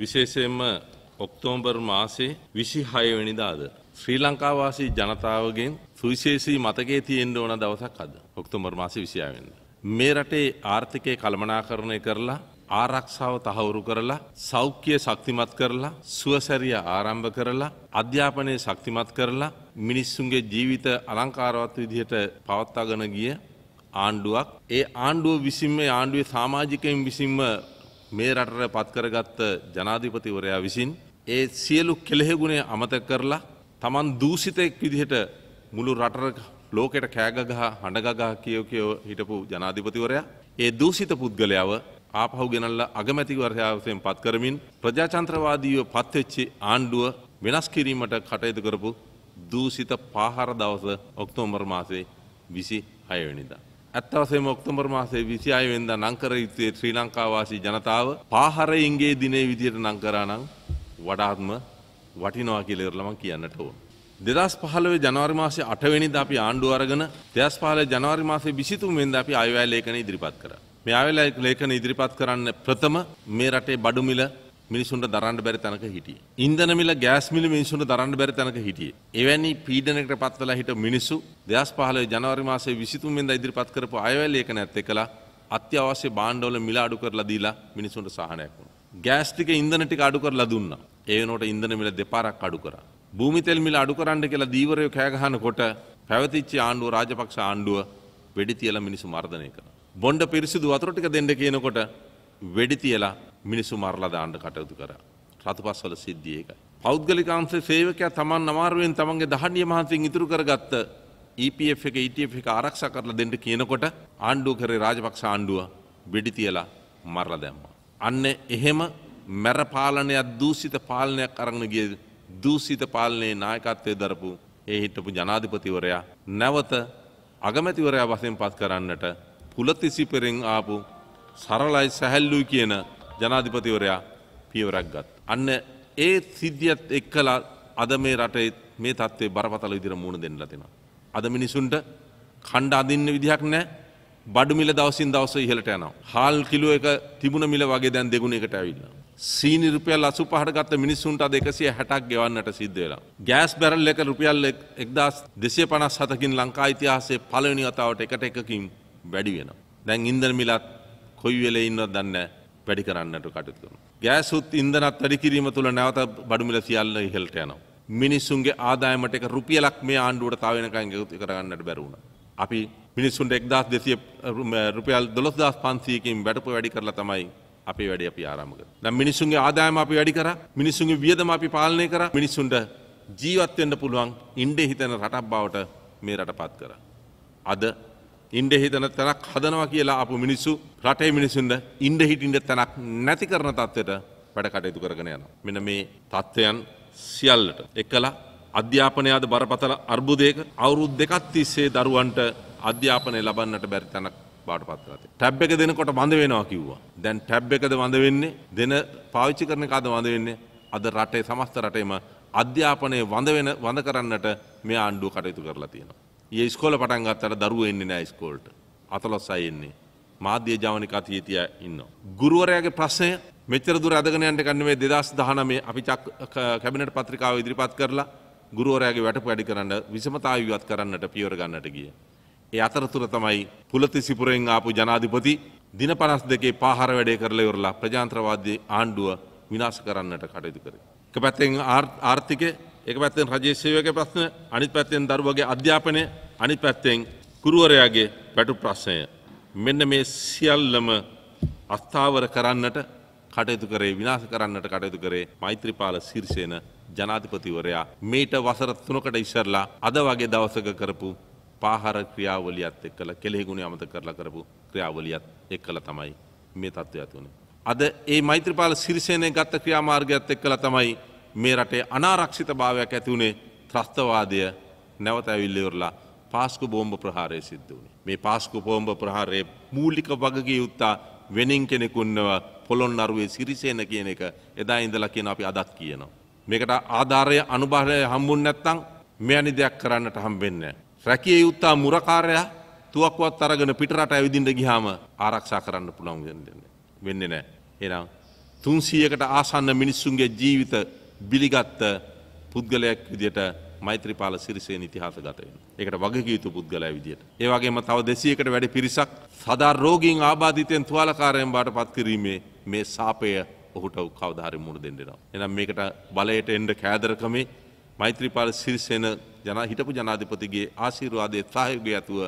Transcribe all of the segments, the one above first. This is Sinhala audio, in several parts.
විශේෂයෙන්ම ඔක්තෝම්බර් මාසේ විසිහයවැනිදාද. ශ්‍රී ලංකාවාසී ජනතාවගෙන් සුවිශේෂී මතකේ තියෙන්ඩ ඕන දවසක් අද ඔක්තෝම්බර් මාසි විසියාවෙන්ද. මේ රටේ ආර්ථිකය කළමනාකරණය කරලා ආරක්ෂාව තහවුරු කරලා සෞඛ්‍යය ශක්තිමත් කරලා සුවසැරිය ආරම්භ කරලා අධ්‍යාපනය ශක්තිමත් කරලා මිනිස්සුන්ගේ ජීවිත අලංකාරවත් විදිහට පවත්තාගෙන ගිය ආණ්ඩුවක් ඒ ආණ්ඩුව විසින්ම ආණ්ඩුවේ සාමාජිකයෙන් විසින්ම මේ රටට පත්කරගත්ත ජනාධිපතිවරයා විසින් ඒ සියලු කෙලෙහෙගුණේ අමතක කරලා තමන් දූසිතෙක් විදිහට මුළු රටර ලෝකෙට කෑගගහ හඬගගහ කියෝ කියෝ හිටපු ජනාධිපතිවරයා ඒ දූසිත පුද්ගලයාව ආපහු ගෙනල්ල අගමැතිවරයාවසයෙන් පත් කරමින් ප්‍රජාචන්ත්‍රවාදීව පත්වෙච්චි ආණ්ඩුව වෙනස් කිරීමට කටයුතු කරපු දූසිත පාහර දවස ඔක්තෝමර් මාසේ විසි හයවැනිදා. ඇත්තවසේම ඔක්තෝබර් මාසේ 26 වෙනිදා නංකර යුත්තේ ශ්‍රී ලංකා වාසී ජනතාව පාහරයින්ගේ දිනේ විදියට නම් කරා නම් වඩාත්ම වටිනවා කියලා ඉවරලා මම කියන්නට ඕන. 2015 ජනවාරි මාසේ 8 වෙනිදා අපි ආණ්ඩුව අරගෙන 2015 ජනවාරි මාසේ 23 වෙනිදා අපි ආයවැය ලේඛන ඉදිරිපත් කරා. මේ ආයවැය ලේඛන ඉදිරිපත් කරන්න ප්‍රථම මේ රටේ බඩු මිල මිනිසුන්ට දරන්න බැරි තැනක හිටියේ. ඉන්ධන මිල ගෑස් මිල මිනිසුන්ට දරන්න බැරි තැනක හිටියේ. එවැනි පීඩනයකට පත්වලා හිට මිනිසු 2015 ජනවාරි මාසයේ 23 වෙනිදා ඉදිරිපත් කරපු අයවැය ලේඛනයත් එක්කලා අත්‍යවශ්‍ය බාණ්ඩවල මිල අඩු කරලා දීලා මිනිසුන්ට සහනයක් වුණා. ගෑස් ටික ඉන්ධන ටික අඩු කරලා දුන්නා. ඒ වෙනකොට ඉන්ධන මිල දෙපාරක් අඩු කරා. භූමි තෙල් මිල අඩු කරන්න කියලා දීවරයෝ කෑ ගහනකොට පැවතිච්ච ආණ්ඩුව රාජපක්ෂ ආණ්ඩුව වෙඩි තියලා මිනිස්සු මර්ධනය කරනවා. බොණ්ඩ පිරිසිදු වතුර ටික දෙන්න කියනකොට වෙඩි තියලා මිනිසු මරලා දාන්න කටයුතු කරා. රතුපස්වල සිද්ධිය ඒකයි. පෞද්ගලිකාංශ සේවකයා තමන් අමාරුවෙන් තමන්ගේ දහඩිය මහන්සියෙන් ඉතුරු කරගත්ත EPF එක ETF එක ආරක්ෂා කරලා දෙන්න කියනකොට ආණ්ඩුව කරේ රාජපක්ෂ ආණ්ඩුව වෙඩි තියලා මරලා දැම්මා. අන්න එහෙම මැර පාලනයක් දූෂිත පාලනයක් අරගෙන ගිය දූෂිත පාලනයේ නායකත්වයේ දරපු ඒ හිටපු ජනාධිපතිවරයා නැවත අගමැතිවරයා වශයෙන් පත් කරන්නට පුලතිසි පෙරෙන් ආපු සරලයි සැහැල්ලුයි කියන ජනාධිපතිවරයා පියවරක් ගත්. අන්න ඒ සිද්ධියත් එක්කලා අද මේ රටේ මේ තත්ත්වේ බරපතල විදිර මුණ දෙන්න ලතිෙන. අද මිනිසුන්ට කණ්ඩ අදින්න විදිහක් නෑ බඩු මිල දවසින් දවස ඉහලට යනවා. හාල් කිලුව එක තිබුණ මිල වගේ දැන් දෙගුණ එකට ඇවිල්ල. සීනි රුපියල් අසු පහට ගත්ත මිනිස්සුන්ට අද එකසිය හැටක් ගෙවන්නට සිද්ධ වෙලා. ගෑස් බැරල් එක රුපියල් එක්දස් දෙසිය පනස් හතකින් ලංකා ඉතිහාසේ පලවෙනි අතාවට එකට එකකින් වැඩි වෙන. දැන් ඉන්දර මිලත් කොයි වෙලේ ඉන්නවත් දන්නේ වැඩි කරන්නට කටයුතු කරනවා. ගෑසුත් ඉන්ධනත් වැඩි කිරීම තුළ නැවත බඩු මිල සියල්ල ඉහළට යනවා. මිනිසුන්ගේ ආදායමට එක රුපියලක් මේ ආණ්ඩුවට තව වෙනකන් එකතු කරගන්නට බැරි වුණා. අපි මිනිසුන්ට 1200 රුපියල් 12500කින් වැඩපු වැඩි කරලා තමයි අපේ වැඩේ අපි ආරම්භ කරා. දැන් මිනිසුන්ගේ ආදායම අපි වැඩි කරා. මිනිසුන්ගේ වියදම අපි පාලනය කරා. මිනිසුන්ට ජීවත් වෙන්න පුළුවන් ඉන්නේ හිතන රටක් බවට මේ රටපත් කරා. අද ඉන්ඩ හිතන තැනක් හදනවා කියලා අප මිනිස්සු රටේ මිනිසුන්ට ඉන්ඩ හිටින්ට තැනක් නැති කරන තත්ත්වයට වැඩ කටයුතු කරගෙන යන. මෙන මේ තත්ත්වයන් සියල්ලට එක්කලා අධ්‍යාපනයාද බරපතල අර්බුදයක අවුරුද් දෙකත් තිස්සේ දරුවන්ට අධ්‍යාපනය ලබන්නට බැරි තැනක් බාට පත්තරතේ. ටැබ් එක දෙනකොට බඳ වෙනවා කිව්වා. දැන් ටැබ් එකද බඳ වෙන්නේ දෙන පාවිච්චි කරන එකද බඳ වෙන්නේ අද රටේ සමස්ත රටේම අධ්‍යාපනය වඳ වෙන වඳ කරන්නට මේ ආණ්ඩුව කටයුතු කරලා තියෙනවා. ඒ ස්කෝල පටන් ගත්තට දරුවෝ එන්නේ නැහැ ස්කෝලට. 14 අය එන්නේ. මාධ්‍ය ජවනික අතීතිය ඉන්නවා. ගුරුවරයාගේ ප්‍රශ්නය මෙච්චර දුර අදගෙන යන්න ගන්න මේ 2019 අපි කැබිනට් පත්‍රිකාව ඉදිරිපත් කරලා ගුරුවරයාගේ වැටපු වැඩි කරන්න විෂමතාවය ඉවත් කරන්නට පියවර ගන්නට ගියේ. ඒ අතරතුර තමයි පුලති සිපුරෙන් ආපු ජනාධිපති දින පනස් දෙකේ පාහර වැඩේ කරලා ඉවරලා ප්‍රජාන්ත්‍රවාදී ආණ්ඩුව විනාශ කරන්නට කටයුතු කරේ. එක පැත්තෙන් ආර්ථිකය, එක පැත්තෙන් රජයේ සේවකගේ ප්‍රශ්න, අනිත් පැත්තෙන් දරුවගේ අධ්‍යාපනය, අනි පැත්තෙන් ගුරුවරයාගේ බැටු ප්‍රශ්නය. මෙන්න මේ සියල්ලම අස්ථාවර කරන්නට කටයුතු කරේ විනාස කරන්නට කටයුතු කරේ මෛත්‍රපාල සිර්ෂයන ජනාධිපතිවරයා මේට වසර තුනකට ඉස්සරලා අද වගේ දවසක කරපු පාහර ක්‍රියාවලියත් එක් කළ කෙළෙහිගුණ අමත කරලා කරපු ක්‍රියාවලියත් එක් කළ තමයි මේ තත්ත්ව ඇතිවුණ. අද ඒ මෛත්‍රපාල සිරිසයනය ගත්ත ක්‍රියාමාර්ගයක්ත් එක් කළ තමයි මේ රටේ අනාරක්ෂිත භාවයක් ඇතිවුණේ ත්‍රස්තවාදය නැවත ඇවිල්ලවරලා පාස්කු බෝම්භ ප්‍රහාරය සිද්ධ වුණේ. මේ පාස්කු පෝම්භ ප්‍රහාරය මූලික වගගේ යුත්තා වෙනින් කෙනෙකුන්නව පොළොන් අරුවේ සිරිසේන කියන එක එදා ඉඳලා කියන අපි අදත් කියනවා. මේකට ආධාරය අනුභාරය හම්බුන් නැත්තං මෙයනි දෙයක් කරන්නට හම්බෙන්න. රැකිය යුත්තා මුරකාරයා තුවක්වත් අරගෙන පිටරට ඇවිදින්ට ගිහාම ආරක්ෂා කරන්න පුළන් වෙන්න වෙන්න නෑ. එනම් තුන්සීයකට ආසන්න මිනිස්සුන්ගේ ජීවිත බිලිගත්ත පුද්ගලයක් විදියට මෛත්‍රපාල සිරිසේ ඉතිහාසගත වෙන. ඒකට වගකීතු පුද්ගලයා විදියට. ඒ වගේම තව 200කට වැඩි පිරිසක් සදා රෝගීන් ආබාධිතයන් තුවාලකාරයන් බවට පත් කිරීමේ මේ සාපය ඔහුට කවදා හරි මුහුණ දෙන්න වෙනවා. එහෙනම් මේකට බලයට එන්න කෑදරකමේ මෛත්‍රීපාල සිරිසේන ජන හිටපු ජනාධිපතිගේ ආශිර්වාදයේ සහයෝගය ඇතුව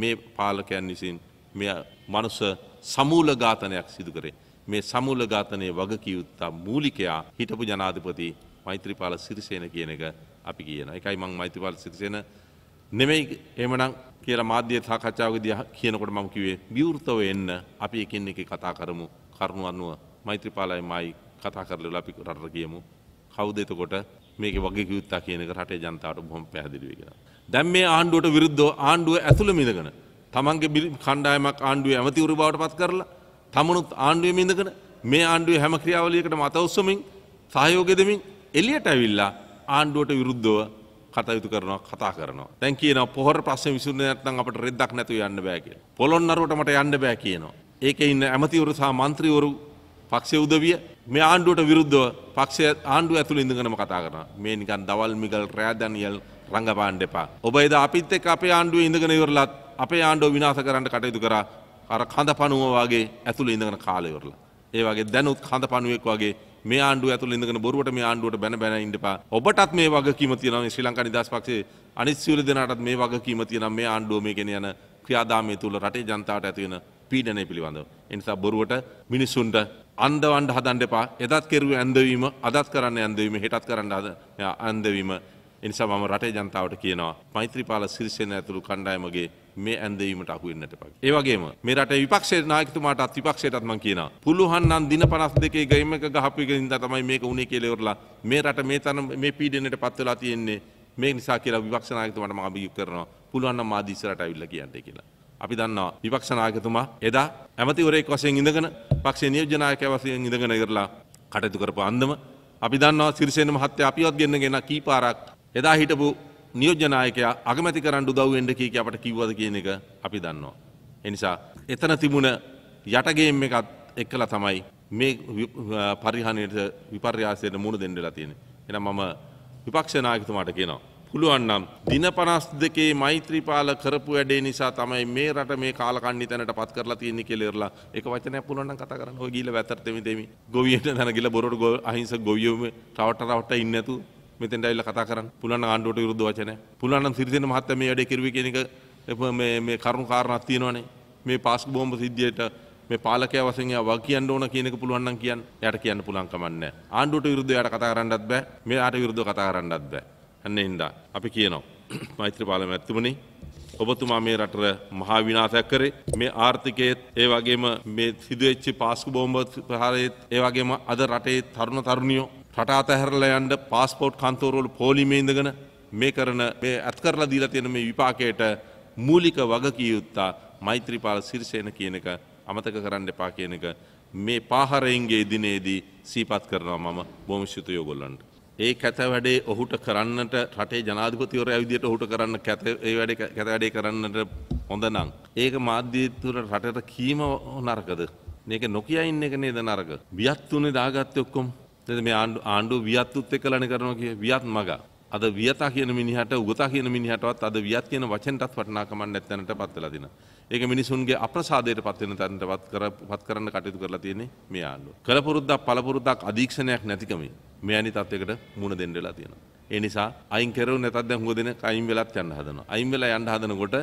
මේ පාලකයන් විසින් මෙය මනුස්ස සමූල ඝාතනයක් සිදු කරේ. මේ සමූල ඝාතනයේ වගකීම් මූලිකයා හිටපු ජනාධිපති මෛත්‍රීපාල සිරිසේන කියන එක අපි කියන එකයි මං මෛත්‍රපාල සිරිසේන නෙමෙයි එමනම් කියලා මාධ්‍ය සාකච්ඡාවකදී කියනකොට මම කිව්වේ විවෘතව එන්න අපි එකින් එක කතා කරමු කරුණු අනුව මෛත්‍රීපාලයි මයි කතා කරලා අපි රටට කියමු කවුද එතකොට මේක වගේ කිව්ත්තා කියන එක රටේ ජනතාවට බොහොම පැහැදිලි වෙනවා. දැන් මේ ආණ්ඩුවට විරුද්ධව ආණ්ඩුව ඇතුළේ මිදගෙන තමන්ගේ කණ්ඩායමක් ආණ්ඩුවේ ඇමතිවරු බවට පත් කරලා තමනුත් ආණ්ඩුවේ මිදගෙන මේ ආණ්ඩුවේ හැම ක්‍රියාවලියකටම අත උස්සමින් සහයෝගය දෙමින් එලියට ඇවිල්ලා ආණ්ඩුවට විරුද්ධව කටයුතු කරනවා කතා කරනවා. දැන් කියනවා පොහොර ප්‍රශ්නේ විසඳුනේ නැත්නම් අපිට රෙද්දක් නැතුව යන්න බෑ කියලා. පොළොන්නරුවට මට යන්න බෑ කියනවා. ඒකේ ඉන්න ඇමතිවරු සහ മന്ത്രിවරු පක්ෂයේ උදවිය මේ ආණ්ඩුවට විරුද්ධව පක්ෂය ආණ්ඩුව ඇතුළේ ඉඳගෙනම කතා කරනවා. මේ නිකන් දවල් මිගල් රෑදනියල් රංගපාන්න එපා. ඔබ එද අපිත් එක්ක අපේ ආණ්ඩුවේ ඉඳගෙන ඉවරලත් අපේ ආණ්ඩුව විනාශ කරන්න කටයුතු කරා. අර කඳ පණුව වගේ ඇතුළේ ඉඳගෙන කාලේ ඉවරලා. ඒ වගේ දැනුත් කඳ පණුවෙක් වගේ මේ ආණ්ඩුව ඇතුළේ ඉඳගෙන බොරුවට මේ ආණ්ඩුවට බැන බැන ඉන්න එපා. ඔබටත් මේ වගකීම තියෙනවා මේ ශ්‍රී ලංකා නිදහස් පක්ෂයේ අනිත් සියලු දෙනාටත් මේ වගකීම තියෙනවා මේ ආණ්ඩුව මේකෙන යන ක්‍රියාදාමය තුළ රටේ ජනතාවට ඇති වෙන පීඩනය පිළිබඳව. ඒ නිසා බොරුවට මිනිසුන්ට අන්දවන්න හදන්න එපා. එදත් කෙරුවේ ඇන්දවීම, අදත් කරන්න ඇන්දවීම, හෙටත් කරන්න ඇන්දවීම එනිසා මම රටේ ජනතාවට කියනවා මෛත්‍රීපාල සිරිසේන ඇතුළු කණ්ඩායමගේ මේ ඇන්දීමට අහුවෙන්නට පක්. ඒ වගේම මේ රටේ විපක්ෂයේ නායකතුමාටත් විපක්ෂයටත් මම කියනවා පුළුවන් නම් දින 52 ගේම් එක ගහපු එකෙන් ඉඳලා තමයි මේක උනේ කියලා ඉවරලා මේ රට මේ තරම් මේ පීඩනයට පත් වෙලා තියෙන්නේ මේ නිසා කියලා විපක්ෂ නායකතුමාට මම අභියෝග කරනවා පුළුවන් නම් මාද ඉස්සරට ඇවිල්ලා කියන්න කියලා. අපි දන්නවා විපක්ෂ නායකතුමා එදා ඇමතිවරයෙක් වශයෙන් ඉඳගෙන පක්ෂයේ නියෝජ්‍ය නායකයා වශයෙන් ඉඳගෙන ඉවරලා කටයුතු කරපු අන්දම අපි දන්නවා සිරිසේන මහත්තයා අපිවත් ගෙන්නගෙන කීපාරක් එදා හිටපු නියෝජනායකයා අගමැති කරන්න උදව්වෙන්ට කීක අපට කිව්වද කියන එක අපි දන්නවා. එනිසා එතන තිබුණ යටගේම් එකත් එක්කලා තමයි මේ පරිහානියට විපර්යාසයට මුණ දෙන්නලා තියෙන. එනම් මම විපක්ෂනායකතුමාට කියනවා. පුළුවන්නම් දින පනස් දෙකේ මෛත්‍රීපාල කරපු වැඩේ නිසා තමයි මේ රට මේ කාලකන්ණි තැනට පත් කරලා තියෙන්නේ කියලා ඒක වචනයක් පුළුවන් නම් කතා කරන්න. ඔය ගිහිල්ලා වැතර දෙමි දෙමි. ගොවියට දනගිලා බොරට අහිංසක ගොවියෝම රවට්ට රවට්ට ඉන්නේ නැතු මෙතෙන්ට ඇවිල්ලා කතා කරන්න. පුළුවන් නම් ආණ්ඩුවට විරුද්ධ වචන. පුළුවන් නම් සිරිසෙන මහත්තයා මේ වැඩේ කෙරුවේ කියන එක මේ මේ කරුණු කාරණාවක් තියෙනවනේ. මේ පාස් බෝම්බ සිද්ධියට මේ පාලකයා වශයෙන් එයා වග කියන්න ඕන කියන එක පුළුවන් නම් කියන්න. එයාට කියන්න පුළුවන් කමක් නැහැ. ආණ්ඩුවට විරුද්ධව එයාට කතා කරන්නත් බෑ. මෙයාට විරුද්ධව කතා කරන්නත් බෑ. අන්න එඳා අපි කියනවා. මෛත්‍රී පාලම ඇතුමනේ ඔබතුමා මේ රටට මහා විනාශයක් කරේ මේ ආර්ථිකයේත් ඒ වගේම මේ සිදුවෙච්ච පාස්කු බෝම්බ ප්‍රහාරයේත් ඒ වගේම අද රටේ තරුණ තරුණියෝ රටාත හැරල යන්ඩ පාස්පෝට් කන්තෝරෝල් පෝලිමේන්දගෙන මේ කරන මේ ඇත් කරලා දීලා තියෙන මේ විපාකයට මූලික වගකියයුත්තා මෛත්‍රීපාල සිරිසයන කියනක අමතක කරන්න එපා කියනක මේ පාහරයින්ගේ දිනේදී සීපත් කරනවා මම බොමිශ්ෂුතයෝ ගොල්ලන්ට. ඒ කැත වැඩේ ඔහුට කරන්නට රටේ ජනාධපතිවර ඇවිදියට ඔහුට කරන්න කැත වැඩ කැත වැඩේ කරන්නට හොඳ නම්. ඒක මාධ්‍යීතුර රටට කීම නරකද. ඒක නොකිය ඉන්න එක නේද නරක. බියත් වනේ දාගත්ත ඔක්කොම් නේද මේ ආණ්ඩු ආණ්ඩුව වියත්තුත් එක්කලානේ කරනවා කිය වියත් මග අද වියතා කියන මිනිහට උගතා කියන මිනිහටවත් අද වියත් කියන වචෙන්ටත් වටිනාකමක් නැත්නම්ට පත් වෙලා දිනවා ඒක මිනිසුන්ගේ අප්‍රසාදයට පත්වෙන තැනට පත් කර පත් කරන්න කටයුතු කරලා තියෙන්නේ මේ ආණ්ඩුව කලපුරුද්දක් පළපුරුද්දක් අධීක්ෂණයක් නැතිකම මේ අනි තත්වයකට මුණ දෙන්න වෙලා තියෙනවා ඒ නිසා අයින් කරව නැතත් දැන් හුඟ දෙන අයින් වෙලත් යන්න හදනවා අයින් වෙලා යන්න හදනකොට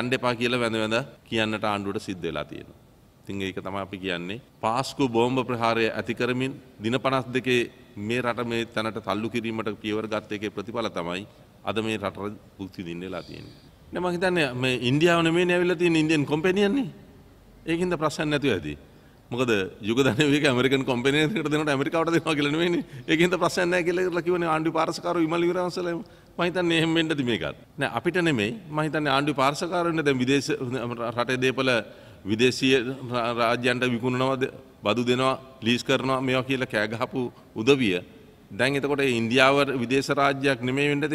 යන්න එපා කියලා වැඳ වැඳ කියන්නට ආණ්ඩුවට සිද්ධ වෙලා තියෙනවා තින් ඒක තම අපි කියන්නේ. පාස්කු බෝම්භ ප්‍රහාරය ඇතිකරමින් දින පනස් දෙකේ මේ රට මේ තැනට තල්ලු කිරීමට පියවර ගත්ත එකේ ප්‍රතිඵල තමයි අද මේ රට භුක්ති දින්න වෙලා තියෙන්නේ. නෑ මං හිතන්නේ මේ ඉන්දියාව නෙමෙයි ඇවිල්ලා තියෙන ඉන්දියන් කම්පැනියන්නේ. ඒකින්ද ප්‍රශ්න නැතුව ඇති. මොකද යුගධනවේක ඇමරිකන් කොම්පනේකට දෙනට ඇමරිකාවට දෙනවා කියලා නෙවෙයි. ඒකෙන්ද ප්‍රශ්න නැහැ කියලා කියලා කියන්නේ ආණ්ඩු පාර්ශවකාරෝ විමල් විරවංශල මම හිතන්නේ එහෙම වෙන්නද මේකත්. නෑ අපිට නෙමෙයි මම හිතන්නේ ආණ්ඩු පාර්ශවකාරෝ ඉන්න දැන් විදේශ රටේ දේපල විදේශීය රාජ්‍යන්ට විකුණනවද බදු දෙනවා ලීස් කරනවා මේවා කියලා කෑගහපු උදවිය දැන් එතකොට ඉන්දියාව විදේශ රාජ්‍යයක් නෙමේ වෙන්නට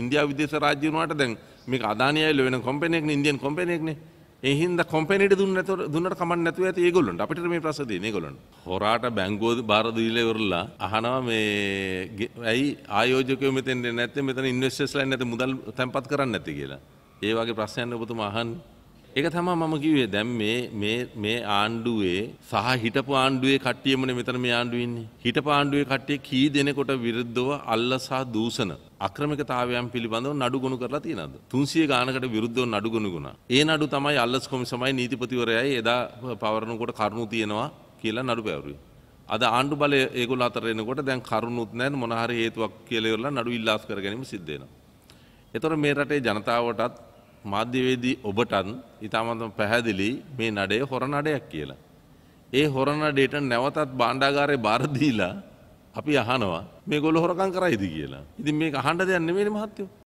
ඉන්දියා විදේශ රාජ්‍ය වුණාට දැන් මේක අදානි අයල වෙන කොම්පැනියක් නේ ඉන්දියන් කොම්පැනියක් නේ ඒ හින්දා කොම්පැනිට දුන්න නැතොර දුන්නට කමක් නැතුව ඇති ඒගොල්ලන්ට අපිට මේ ප්‍රශ්න තියෙන්නේ ඒගොල්ලන්ට හොරාට බැංකුව බාර දීලා ඉවරලා අහනවා මේ ඇයි ආයෝජකයෝ මෙතෙන් නැත්තේ මෙතන ඉන්වෙස්ටර්ස්ලා නැත්තේ මුදල් තැන්පත් කරන්නේ නැති කියලා ඒ වගේ ප්‍රශ්නයක් ඔබතුමා අහන්නේ ඒක තමයි මම කිව්වේ දැන් මේ මේ මේ ආණ්ඩුවේ සහ හිටපු ආණ්ඩුවේ කට්ටියමනේ මෙතන මේ ආණ්ඩුවේ ඉන්නේ. හිටපු ආණ්ඩුවේ කට්ටිය කී දෙනෙකුට විරුද්ධව අල්ලසා දූෂණ අක්‍රමිකතාවයන් පිළිබඳව නඩුගුණ කරලා තියෙනවද? 300 ගානකට විරුද්ධව නඩුගුණ ගුණා. ඒ නඩු තමයි අල්ලස් කොමිසමයි නීතිපතිවරයයි එදා පවරනකොට කරුණු තියෙනවා කියලා නඩු පැවරුවේ. අද ආණ්ඩු බලය ඒගොල්ලෝ අතර එනකොට දැන් කරුණුත් නැහැ මොන හරි හේතුවක් කියලා ඉවරලා නඩු ඉල්ලාස් කර ගැනීම සිද්ධ වෙනවා. ඒතර මේ රටේ ජනතාවටත් මාධ්‍යවේදී ඔබටන් ඉතාමතම පැහැදිලි මේ නඩේ හොර නඩයක් කියලා. ඒ හොර නඩේට නැවතත් බාණ්ඩාගාරය බාරදීලා අපි අහනවා මේ ගොල හොරකං කරයිද කියලා. ඉතින් මේ අහන්ට දෙයක් නෙමෙයි මහත්තයෝ